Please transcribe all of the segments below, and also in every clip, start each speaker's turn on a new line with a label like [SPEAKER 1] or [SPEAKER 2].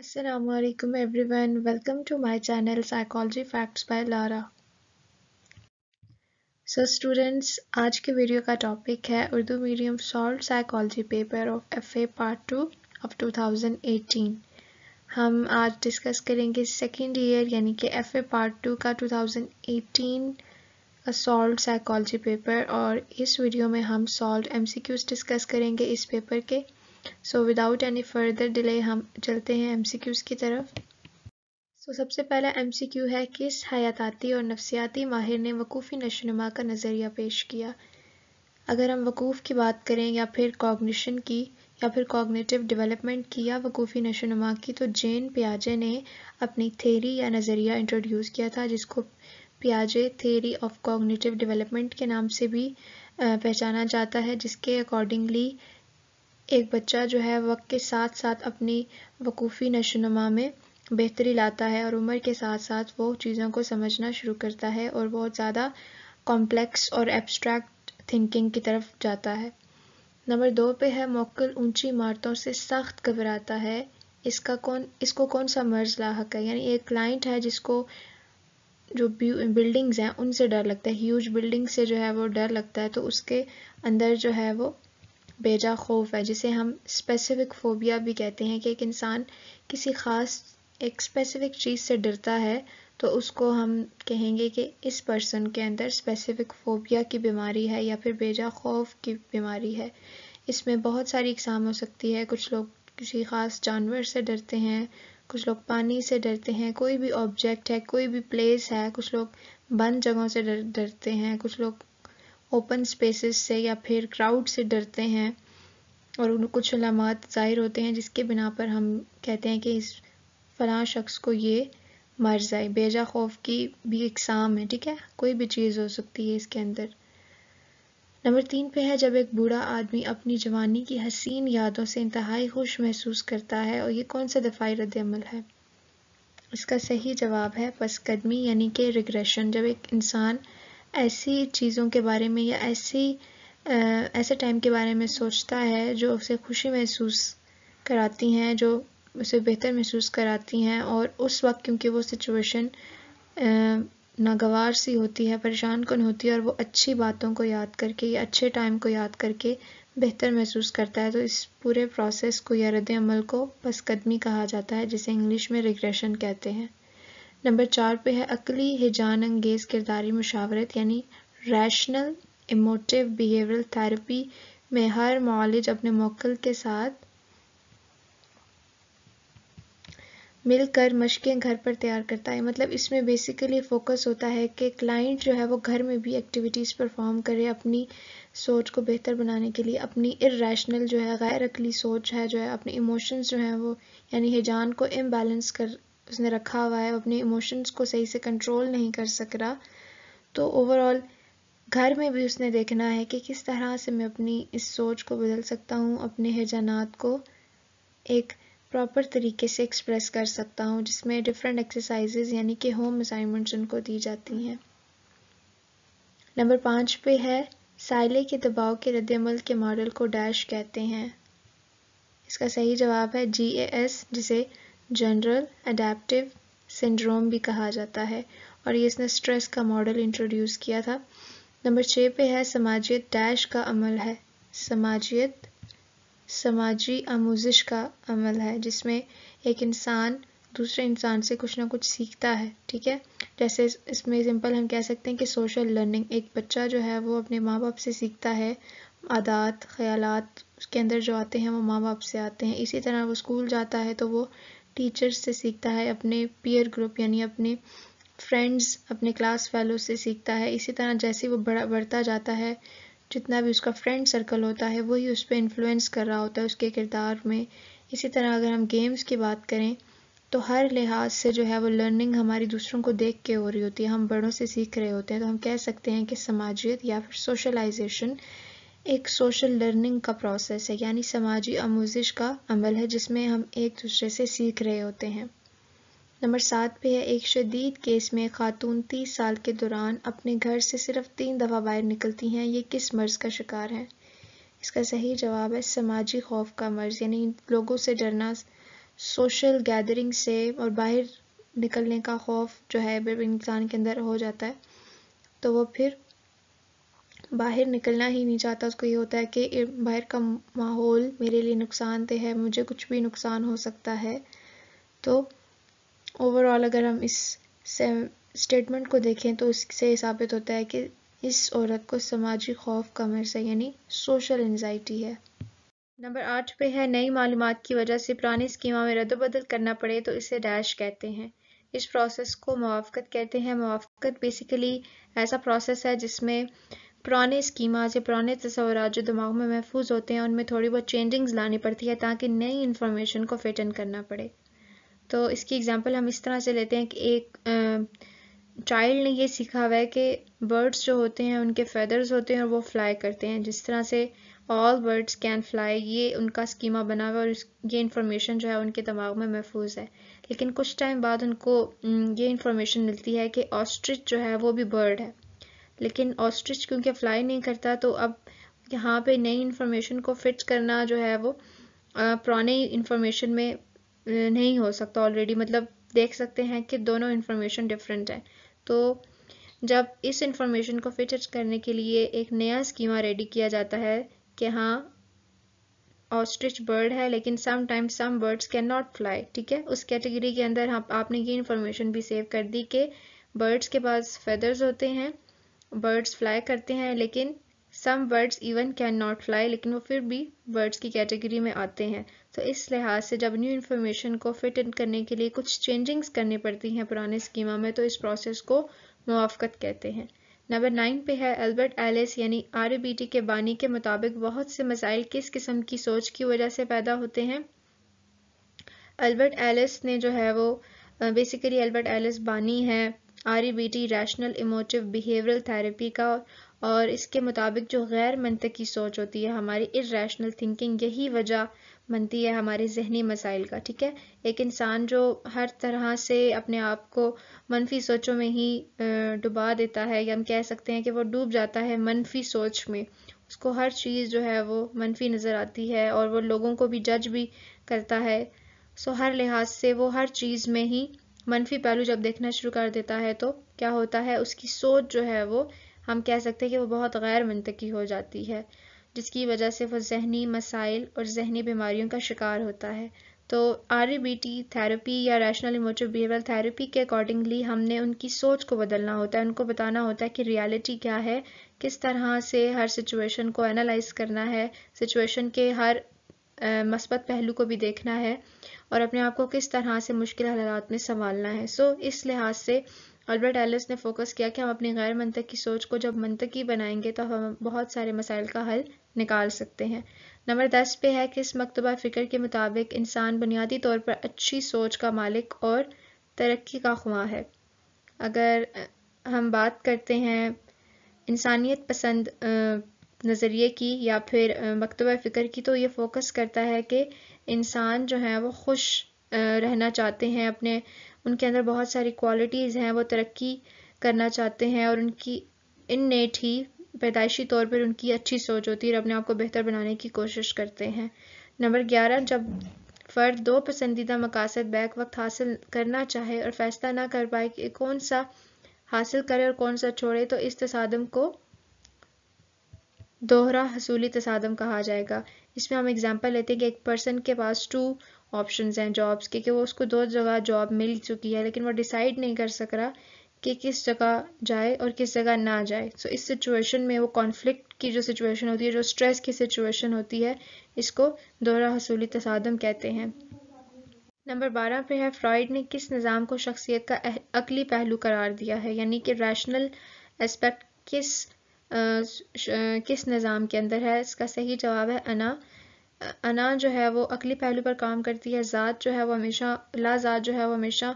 [SPEAKER 1] Assalamualaikum everyone welcome to my channel psychology facts by so sir students आज के video का topic है Urdu medium solve psychology paper of F A part two of 2018 हम आज discuss करेंगे second year यानी कि F A part to का 2018 का सॉल्व साइकोलॉजी पेपर और इस वीडियो में हम सॉल्व क्यूज डिस्कस करेंगे इस पेपर के so without any further delay हम चलते हैं एम की तरफ सो so, सबसे पहला एम है किस हयाताती और नफसियाती माहिर ने वकूफ़ी नशोनुमा का नज़रिया पेश किया अगर हम वकूफ़ की बात करें या फिर कॉग्निशन की या फिर कॉग्निटिव डेवलपमेंट की या वकूफ़ी नशोनमा की तो जेन प्याजे ने अपनी थेरी या नज़रिया इंट्रोड्यूस किया था जिसको प्याजे थेरी ऑफ कॉग्निटिव डेवलपमेंट के नाम से भी पहचाना जाता है जिसके अकॉर्डिंगली एक बच्चा जो है वक्त के साथ साथ अपनी वकूफ़ी नशोनुमा में बेहतरी लाता है और उम्र के साथ साथ वो चीज़ों को समझना शुरू करता है और बहुत ज़्यादा कॉम्प्लेक्स और एब्स्ट्रैक्ट थिंकिंग की तरफ जाता है नंबर दो पे है मोकल ऊंची इमारतों से सख्त घबराता है इसका कौन इसको कौन सा मर्ज लाक है यानी एक क्लाइंट है जिसको जो बिल्डिंग्स हैं उनसे डर लगता है ह्यूज बिल्डिंग से जो है वो डर लगता है तो उसके अंदर जो है वो बेजा खौफ है जिसे हम स्पेसिफिक फ़ोबिया भी कहते हैं कि एक इंसान किसी ख़ास एक स्पेसिफिक चीज़ से डरता है तो उसको हम कहेंगे कि इस पर्सन के अंदर स्पेसिफिक फ़ोबिया की बीमारी है या फिर बेजा खौफ की बीमारी है इसमें बहुत सारी इकसाम हो सकती है कुछ लोग किसी ख़ास जानवर से डरते हैं कुछ लोग पानी से डरते हैं कोई भी ऑब्जेक्ट है कोई भी प्लेस है कुछ लोग बंद जगहों से डर डरते हैं कुछ लोग ओपन स्पेसेस से या फिर क्राउड से डरते हैं और उन कुछ अलामत ज़ाहिर होते हैं जिसके बिना पर हम कहते हैं कि इस फलां शख्स को ये मर जाए बेजा खौफ की भी इकसाम है ठीक है कोई भी चीज़ हो सकती है इसके अंदर नंबर तीन पे है जब एक बूढ़ा आदमी अपनी जवानी की हसीन यादों से इंतहाई खुश महसूस करता है और ये कौन सा दफ़ाई रद्दमल है इसका सही जवाब है पसकदमी यानी कि रिग्रेशन जब एक इंसान ऐसी चीज़ों के बारे में या ऐसी ऐसे टाइम के बारे में सोचता है जो उसे खुशी महसूस कराती हैं जो उसे बेहतर महसूस कराती हैं और उस वक्त क्योंकि वो सिचुएशन नागवार सी होती है परेशान कन होती है और वो अच्छी बातों को याद करके या अच्छे टाइम को याद करके बेहतर महसूस करता है तो इस पूरे प्रोसेस को या रद्द अमल को बसकदमी कहा जाता है जिसे इंग्लिश में रिग्रेशन कहते हैं नंबर चार पे है अकली हिजान अंगेज किरदारी मुशावरत यानी रैशनल इमोटिव बिहेवियरल थेरेपी में हर मॉलिज अपने मोकल के साथ मिलकर मशकें घर पर तैयार करता है मतलब इसमें बेसिकली फोकस होता है कि क्लाइंट जो है वो घर में भी एक्टिविटीज़ परफॉर्म करे अपनी सोच को बेहतर बनाने के लिए अपनी इरेशनल जो है गैर अकली सोच है जो है अपने इमोशंस जो हैं वो यानी हिजान को इम्बैलेंस कर उसने रखा हुआ है अपने इमोशंस को सही से कंट्रोल नहीं कर सक रहा तो ओवरऑल घर में भी उसने देखना है कि किस तरह से मैं अपनी इस सोच को बदल सकता हूँ अपने हिजानात को एक प्रॉपर तरीके से एक्सप्रेस कर सकता हूँ जिसमें डिफरेंट एक्सरसाइजेज यानी कि होम असाइनमेंट्स उनको दी जाती हैं नंबर पाँच पे है साइले के दबाव के रद्दमल के मॉडल को डैश कहते हैं इसका सही जवाब है जी ए एस जिसे जनरल अडेप्टिव सिंड्रोम भी कहा जाता है और ये इसने स्ट्रेस का मॉडल इंट्रोड्यूस किया था नंबर छः पे है समाजियत डैश का अमल है समाजियत समाजी आमोजिश का अमल है जिसमें एक इंसान दूसरे इंसान से कुछ ना कुछ सीखता है ठीक है जैसे इसमें सिंपल हम कह सकते हैं कि सोशल लर्निंग एक बच्चा जो है वो अपने माँ बाप से सीखता है आदात ख्यालात उसके अंदर जो आते हैं वो माँ बाप से आते हैं इसी तरह वो स्कूल जाता है तो वो टीचर्स से सीखता है अपने पीयर ग्रुप यानी अपने फ्रेंड्स अपने क्लास फेलो से सीखता है इसी तरह जैसे वो बड़ा बढ़ता जाता है जितना भी उसका फ्रेंड सर्कल होता है वही उस पर इन्फ्लुएंस कर रहा होता है उसके किरदार में इसी तरह अगर हम गेम्स की बात करें तो हर लिहाज से जो है वो लर्निंग हमारी दूसरों को देख के हो रही होती है हम बड़ों से सीख रहे होते हैं तो हम कह सकते हैं कि समाजियत या फिर सोशलाइजेशन एक सोशल लर्निंग का प्रोसेस है यानी समाजी आमोजिश का अमल है जिसमें हम एक दूसरे से सीख रहे होते हैं नंबर सात पे है एक शदीद केस में खातून तीस साल के दौरान अपने घर से सिर्फ तीन दफ़ा बाहर निकलती हैं ये किस मर्ज़ का शिकार है इसका सही जवाब है समाजी खौफ का मर्ज़ यानी लोगों से डरना सोशल गैदरिंग से और बाहर निकलने का खौफ जो है इंसान के अंदर हो जाता है तो वो फिर बाहर निकलना ही नहीं चाहता उसको ये होता है कि बाहर का माहौल मेरे लिए नुकसानदेह है मुझे कुछ भी नुकसान हो सकता है तो ओवरऑल अगर हम इस स्टेटमेंट को देखें तो इससे साबित होता है कि इस औरत को समाजी खौफ कम है यानी सोशल एनजाइटी है नंबर आठ पे है नई मालूम की वजह से पुरानी स्कीमा में रद्दबदल करना पड़े तो इसे डैश कहते हैं इस प्रोसेस को मुआफ़त कहते हैं मुआफ़त बेसिकली ऐसा प्रोसेस है जिसमें पुराने स्कीमा या पुराने तस्वरात जो दिमाग में महफूज होते हैं उनमें थोड़ी बहुत चेंजिंग्स लानी पड़ती है ताकि नई इन्फॉर्मेशन को फिट इन करना पड़े तो इसकी एग्जांपल हम इस तरह से लेते हैं कि एक चाइल्ड ने ये सीखा हुआ है कि बर्ड्स जो होते हैं उनके फेदर्स होते हैं और वो फ्लाई करते हैं जिस तरह से ऑल बर्ड्स कैन फ्लाई ये उनका स्कीमा बना हुआ है और ये इन्फॉर्मेशन जो है उनके दिमाग में महफूज है लेकिन कुछ टाइम बाद उनको ये इन्फॉर्मेशन मिलती है कि ऑस्ट्रिच जो है वो भी बर्ड है लेकिन ऑस्ट्रिच क्योंकि फ्लाई नहीं करता तो अब यहाँ पे नई इन्फॉर्मेशन को फिट करना जो है वो पुराने इन्फॉर्मेशन में नहीं हो सकता ऑलरेडी मतलब देख सकते हैं कि दोनों इन्फॉर्मेशन डिफरेंट है तो जब इस इंफॉर्मेशन को फिट करने के लिए एक नया स्कीमा रेडी किया जाता है कि हाँ ऑस्ट्रिच बर्ड है लेकिन some time some birds can not fly ठीक है उस कैटेगरी के अंदर आप, आपने ये इन्फॉर्मेशन भी सेव कर दी कि बर्ड्स के पास फेदर्स होते हैं बर्ड्स फ्लाई करते हैं लेकिन some birds even can not fly लेकिन वो फिर भी बर्ड्स की कैटेगरी में आते हैं तो इस लिहाज से जब न्यू इन्फॉर्मेशन को फिट इन करने के लिए कुछ चेंजिंग्स करनी पड़ती हैं पुराने स्कीमा में तो इस प्रोसेस को मुआफ़त कहते हैं नंबर नाइन पे है एल्बर्ट एलिस यानी आर के बानी के मुताबिक बहुत से मसाइल किस किस्म की सोच की वजह से पैदा होते हैं अल्बर्ट एलिस ने जो है वो बेसिकली अल्बर्ट एलिस बानी है R E rational emotive behavioural therapy का और इसके मुताबिक जो गैर मनतकी सोच होती है हमारी रैशनल थिंकिंग यही वजह बनती है हमारे जहनी मसाइल का ठीक है एक इंसान जो हर तरह से अपने आप को मनफी सोचों में ही डुबा देता है या हम कह सकते हैं कि वो डूब जाता है मनफी सोच में उसको हर चीज़ जो है वो मनफी नज़र आती है और वो लोगों को भी जज भी करता है सो हर लिहाज से वो हर चीज़ में ही मनफी पहलू जब देखना शुरू कर देता है तो क्या होता है उसकी सोच जो है वो हम कह सकते हैं कि वो बहुत गैर मनतकी हो जाती है जिसकी वजह से वो जहनी मसाइल और जहनी बीमारियों का शिकार होता है तो आर थेरेपी e या रैशनल इमोटिव बिहेवियर थेरेपी के अकॉर्डिंगली हमने उनकी सोच को बदलना होता है उनको बताना होता है कि रियलिटी क्या है किस तरह से हर सिचुएशन को एनालाइज करना है सिचुएशन के हर मस्बत पहलू को भी देखना है और अपने आप को किस तरह से मुश्किल हालात में संभालना है सो इस लिहाज से अल्बर्ट एलिस ने फोकस किया कि हम अपनी गैर मनतकी की सोच को जब मनतकी बनाएंगे तो हम बहुत सारे मसाइल का हल निकाल सकते हैं नंबर दस पे है कि इस मकतबा फ़िक्र के मुताबिक इंसान बुनियादी तौर पर अच्छी सोच का मालिक और तरक्की का ख्वा है अगर हम बात करते हैं इंसानियत पसंद नज़रिए की या फिर मकतब फ़िक्र की तो ये फोकस करता है कि इंसान जो है वो खुश रहना चाहते हैं अपने उनके अंदर बहुत सारी क्वालिटीज़ हैं वो तरक्की करना चाहते हैं और उनकी इन नेट ही पैदाइशी तौर पर उनकी अच्छी सोच होती है और अपने आप को बेहतर बनाने की कोशिश करते हैं नंबर ग्यारह जब फ़र्द दो पसंदीदा मकासद बैक वक्त हासिल करना चाहे और फैसला ना कर पाए कि कौन सा हासिल करे और कौन सा छोड़े तो इस तसादम को दोहरा हसूली तसादम कहा जाएगा इसमें हम एग्जाम्पल लेते हैं कि एक पर्सन के पास टू ऑप्शंस हैं जॉब्स के कि वो उसको दो जगह जॉब मिल चुकी है लेकिन वो डिसाइड नहीं कर सक रहा कि किस जगह जाए और किस जगह ना जाए सो so, इस सिचुएशन में वो कॉन्फ्लिक्ट की जो सिचुएशन होती है जो स्ट्रेस की सिचुएशन होती है इसको दोहरा हसूली तसादम कहते हैं नंबर बारह पे है फ्रॉइड ने किस निज़ाम को शख्सियत का अकली पहलू करार दिया है यानी कि रैशनल एस्पेक्ट किस किस निज़ाम के अंदर है इसका सही जवाब है अना अना जो है वो अकली पहलू पर काम करती है ज़ात जो है वो हमेशा लाजात जो है वो हमेशा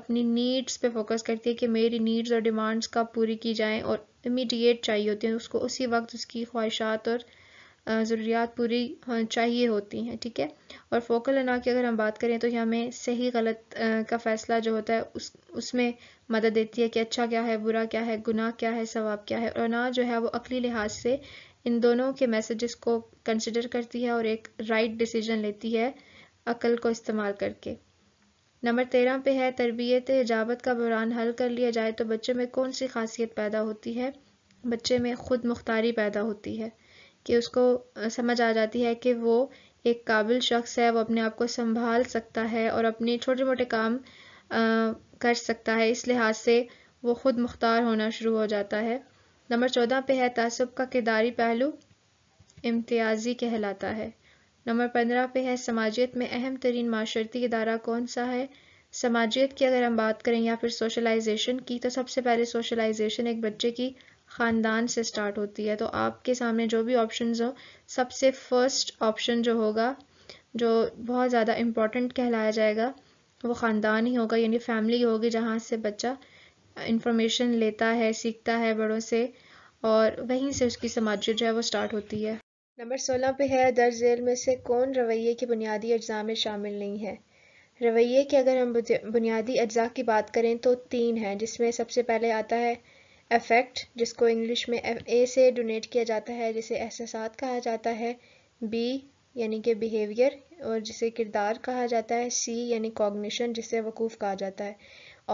[SPEAKER 1] अपनी नीड्स पे फोकस करती है कि मेरी नीड्स और डिमांड्स कब पूरी की जाएं और इमीडिएट चाहिए होती हैं उसको उसी वक्त उसकी ख्वाहिशात और ज़रूरियात पूरी चाहिए होती हैं ठीक है और फोकल अना की अगर हम बात करें तो हमें सही गलत का फ़ैसला जो होता है उस उसमें मदद देती है कि अच्छा क्या है बुरा क्या है गुनाह क्या है सवाब क्या है और अना जो है वो अकली लिहाज से इन दोनों के मैसेजेस को कंसिडर करती है और एक राइट डिसीजन लेती है अकल को इस्तेमाल करके नंबर तेरह पे है तरबियत हिजाबत का बुरान हल कर लिया जाए तो बच्चे में कौन सी खासियत पैदा होती है बच्चे में खुद मुख्तारी पैदा होती है कि उसको समझ आ जाती है कि वो एक काबिल शख्स है वो अपने आप को संभाल सकता है और अपने छोटे मोटे काम आ, कर सकता है इस लिहाज से वो ख़ुद मुख्तार होना शुरू हो जाता है नंबर चौदह पे है तसब का किरदारी पहलू इम्तियाजी कहलाता है नंबर पंद्रह पे है समाजियत में अहम तरीन माशरती इदारा कौन सा है समाजियत की अगर हम बात करें या फिर सोशलाइजेशन की तो सबसे पहले सोशलाइजेशन एक बच्चे की ख़ानदान से स्टार्ट होती है तो आपके सामने जो भी ऑप्शन हो सबसे फर्स्ट ऑप्शन जो होगा जो बहुत ज़्यादा इम्पॉर्टेंट कहलाया जाएगा वो ख़ानदान ही होगा यानी फैमिली होगी जहाँ से बच्चा इंफॉर्मेशन लेता है सीखता है बड़ों से और वहीं से उसकी समाज जो है वो स्टार्ट होती है नंबर सोलह पे है दर्ज झेल में से कौन रवैये के बुनियादी अज्जा में शामिल नहीं है रवैये के अगर हम बुनियादी अज्जा की बात करें तो तीन हैं जिसमें सबसे पहले आता है अफेक्ट जिसको इंग्लिश में ए से डोनेट किया जाता है जिसे एहसास कहा जाता है बी यानी कि बिहेवियर और जिसे किरदार कहा जाता है सी यानी कॉग्निशन जिसे वकूफ़ कहा जाता है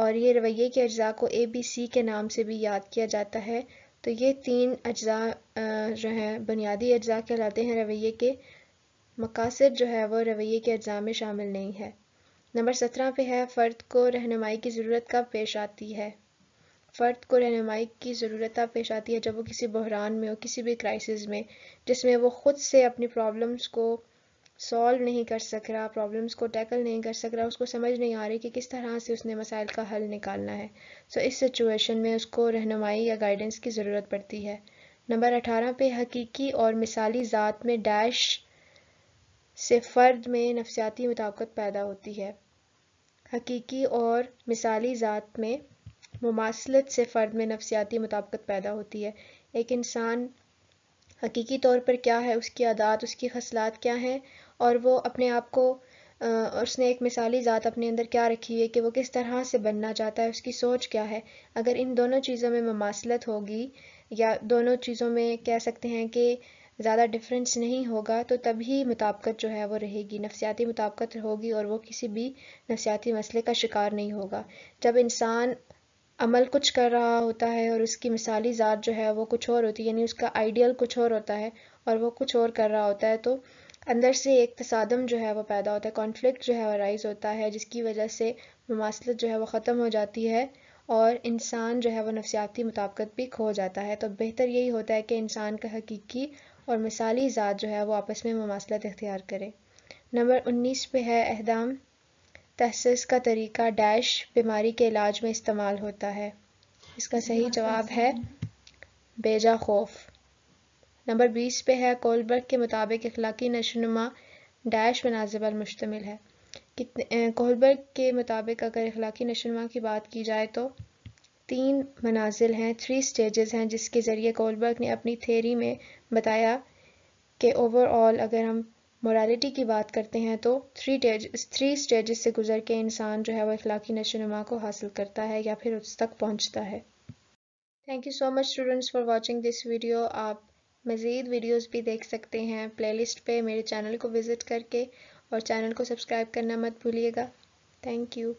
[SPEAKER 1] और ये रवैये के अज्जा को ए बी सी के नाम से भी याद किया जाता है तो ये तीन अज्जा जो हैं बुनियादी अज्जा कहलाते हैं रवैये के मकासद जो है वो रवैये के अज्जा में शामिल नहीं है नंबर सत्रह पे है फ़र्द को रहनुमाई की ज़रूरत कब पेश आती है फ़र्द को रहनुमाई की ज़रूरत पेश आती है जब वो किसी बहरान में हो किसी भी क्राइसिस में जिसमें वो ख़ुद से अपनी प्रॉब्लम्स को सॉल्व नहीं कर सक रहा प्रॉब्लम्स को टैकल नहीं कर सक रहा उसको समझ नहीं आ रही कि किस तरह से उसने मसाइल का हल निकालना है सो so, इस सिचुएशन में उसको रहनुमाई या गाइडेंस की ज़रूरत पड़ती है नंबर अठारह पे हकीकी और मिसाली ज़ात में डैश से फ़र्द में नफसियाती मुताक़त पैदा होती है हकीकी और मिसाली ज़ात में मुासिलत से फ़र्द में नफसियाती मुताबकत पैदा होती है एक इंसान हकीकी तौर पर क्या है उसकी आदात उसकी खसलात क्या हैं और वो अपने आप को उसने एक मिसाली ज़ात अपने अंदर क्या रखी है कि वो किस तरह से बनना चाहता है उसकी सोच क्या है अगर इन दोनों चीज़ों में ममासलत होगी या दोनों चीज़ों में कह सकते हैं कि ज़्यादा डिफरेंस नहीं होगा तो तभी मुताबकत जो है वो रहेगी नफसियाती मुताबकत होगी और वो किसी भी नफसियाती मसले का शिकार नहीं होगा जब इंसान अमल कुछ कर रहा होता है और उसकी मिसाली ज़ात जो है वो कुछ और होती है यानी उसका आइडियल कुछ और होता है और वो कुछ और कर रहा होता है तो अंदर से एक तसादम जो है वो पैदा होता है कॉन्फ्लिक्ट जो है वो राइज होता है जिसकी वजह से ममासलत जो है वो ख़त्म हो जाती है और इंसान जो है वो नफसियाती मुताबकत भी खो जाता है तो बेहतर यही होता है कि इंसान का हकीकी और मिसाली ज़ात जो है वो आपस में ममासलत इख्तियार करे नंबर उन्नीस पे है अहदाम तहसिस का तरीका डैश बीमारी के इलाज में इस्तेमाल होता है इसका सही जवाब है बेजा खौफ नंबर बीस पे है कोलबर्ग के मुताबिक अखलाकी नशोनुमा डैश मनाजबल पर मुश्तमिल है कितने कोलबर्ग के मुताबिक अगर अखलाकी नशोनुमा की बात की जाए तो तीन मनाजिल हैं थ्री स्टेजेस हैं जिसके ज़रिए कोलबर्ग ने अपनी थेरी में बताया कि ओवरऑल अगर हम मोरालिटी की बात करते हैं तो थ्री थ्री स्टेजेस से गुजर के इंसान जो है वो इखलाकी नशोनुमा को हासिल करता है या फिर उस तक पहुँचता है thank you so much students for watching this video आप मज़ीद वीडियोज़ भी देख सकते हैं प्लेलिस्ट पे मेरे चैनल को विज़िट करके और चैनल को सब्सक्राइब करना मत भूलिएगा थैंक यू